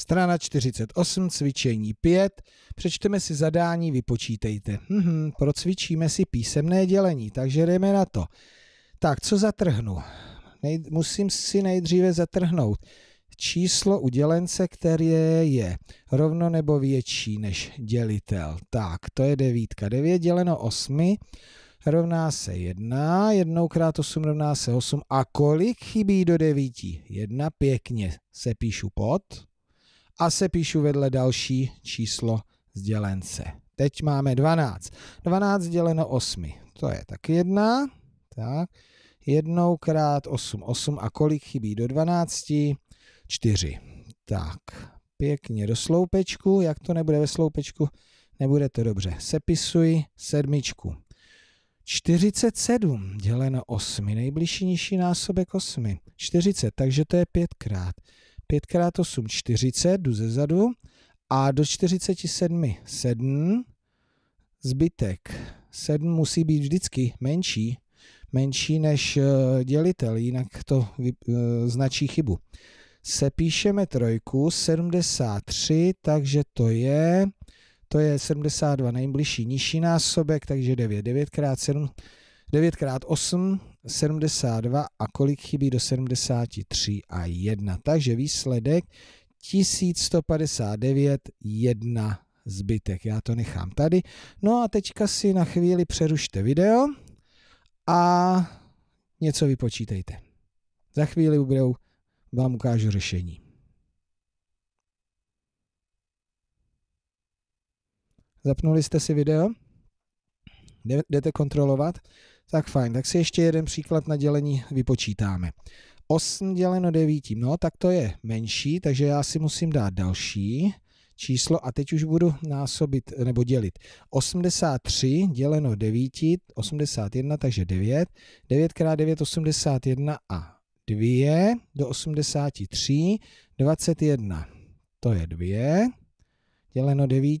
Strana 48, cvičení 5. Přečteme si zadání, vypočítejte. Mhm, procvičíme si písemné dělení, takže jdeme na to. Tak, co zatrhnu? Nej, musím si nejdříve zatrhnout číslo udělence, které je rovno nebo větší než dělitel. Tak, to je devítka. 9 děleno 8 rovná se 1, 1 krát 8 rovná se 8. A kolik chybí do 9? 1 pěkně se píšu pod a se píšu vedle další číslo sdělence. Teď máme 12. 12 děleno 8. To je tak 1. Tak. 1 krát 8, 8 a kolik chybí do 12? 4. Tak, pěkně do sloupečku. Jak to nebude ve sloupečku? Nebude to dobře. Sepisuji sedmičku. 47 děleno 8, nejbližší nižší násobek 8. 40, takže to je pětkrát. krát. 5x8, 40, jdu zezadu a do 47, 7, zbytek 7 musí být vždycky menší, menší než eh, dělitel, jinak to eh, značí chybu. Sepíšeme trojku, 73, takže to je, to je 72 nejbližší nižší násobek, takže 9, 9 x 7, 9 x 8, 72 a kolik chybí do 73 a 1. Takže výsledek 1159, 1 zbytek. Já to nechám tady. No a teďka si na chvíli přerušte video a něco vypočítejte. Za chvíli budou, vám ukážu řešení. Zapnuli jste si video? Jdete kontrolovat? Tak fajn, tak si ještě jeden příklad na dělení vypočítáme. 8 děleno 9, no tak to je menší, takže já si musím dát další číslo a teď už budu násobit nebo dělit. 83 děleno 9, 81, takže 9. 9 x 9, 81 a 2 do 83, 21. To je 2 děleno 9,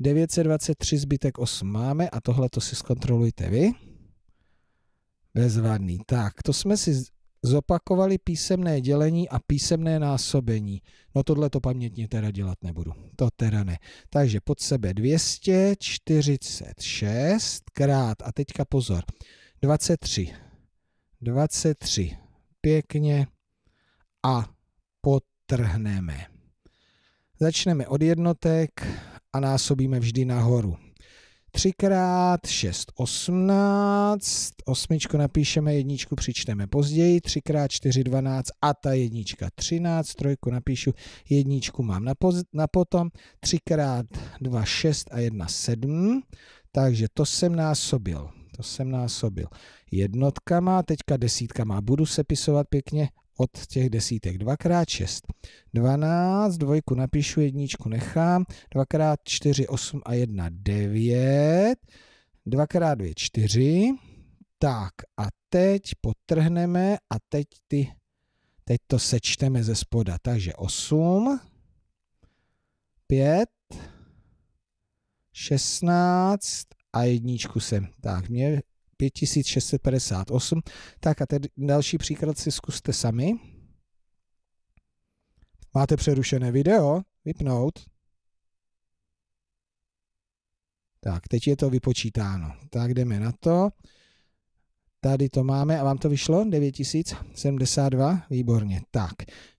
923 zbytek 8 máme a tohle to si zkontrolujte vy. Bezvadný. Tak, to jsme si zopakovali písemné dělení a písemné násobení. No tohle to pamětně teda dělat nebudu. To teda ne. Takže pod sebe 246 krát a teďka pozor. 23. 23. Pěkně. A potrhneme. Začneme od jednotek a násobíme vždy nahoru. 3 x 6, 18, osmičku napíšeme, jedničku přičteme později, 3 x 4, 12 a ta jednička 13, trojku napíšu, jedničku mám na, poz, na potom, 3 x 2, 6 a 1, 7, takže to jsem násobil, to jsem násobil jednotkama, teďka desítkama, budu sepisovat pěkně od těch desítek. 2 x 6, 12, dvojku napíšu, jedničku nechám, 2 x 4, 8 a 1, 9, 2 x 2, 4, tak a teď potrhneme a teď, ty, teď to sečteme ze spoda, takže 8, 5, 16 a jedničku sem. Tak, mě 5658. Tak a tedy další příklad si zkuste sami. Máte přerušené video, vypnout. Tak, teď je to vypočítáno. Tak jdeme na to. Tady to máme a vám to vyšlo? 9072? Výborně. Tak,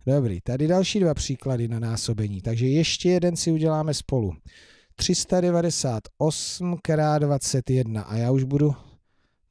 dobrý. Tady další dva příklady na násobení. Takže ještě jeden si uděláme spolu. 398 krát 21 a já už budu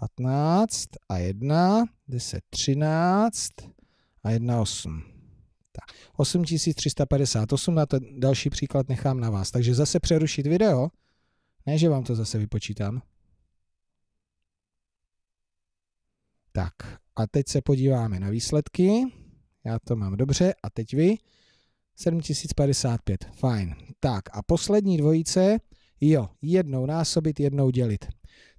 15 a 1, 10, 13 a 1, 8. 8358, na to další příklad nechám na vás. Takže zase přerušit video, ne, že vám to zase vypočítám. Tak, a teď se podíváme na výsledky. Já to mám dobře, a teď vy. 7055, fajn. Tak, a poslední dvojice, jo, jednou násobit, jednou dělit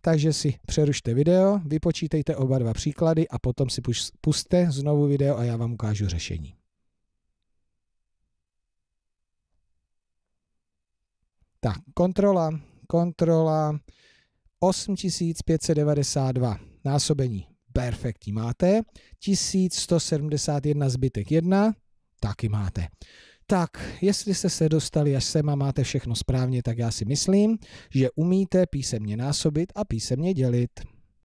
takže si přerušte video, vypočítejte oba dva příklady a potom si puste znovu video a já vám ukážu řešení. Tak, kontrola, kontrola 8592, násobení perfektní máte, 1171 zbytek 1, taky máte. Tak, jestli jste se dostali až sem a máte všechno správně, tak já si myslím, že umíte písemně násobit a písemně dělit.